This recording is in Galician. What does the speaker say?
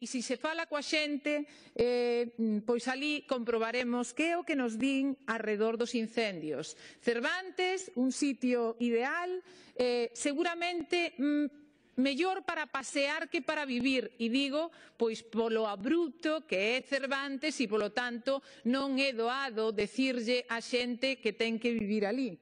e, se se fala coa xente, eh, mm, pois ali comprobaremos que é o que nos din arredor dos incendios. Cervantes, un sitio ideal, eh, seguramente mm, mellor para pasear que para vivir e digo pois polo abrupto que é Cervantes e polo tanto non é doado decirlle á xente que ten que vivir alí.